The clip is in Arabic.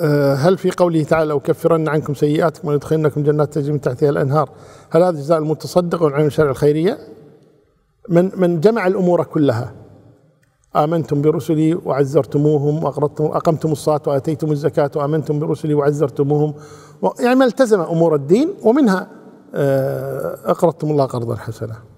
آه، هل في قوله تعالى وكفرن عنكم سيئاتكم وندخلنكم جنات تجري من تحتها الانهار هل هذا جزاء المتصدق والعين الشرع الخيريه؟ من من جمع الامور كلها امنتم برسلي وعزرتموهم واقرضتم اقمتم الصلاه واتيتم الزكاه وامنتم برسلي وعزرتموهم يعني ما التزم امور الدين ومنها آه، اقرضتم الله قرضا حسنا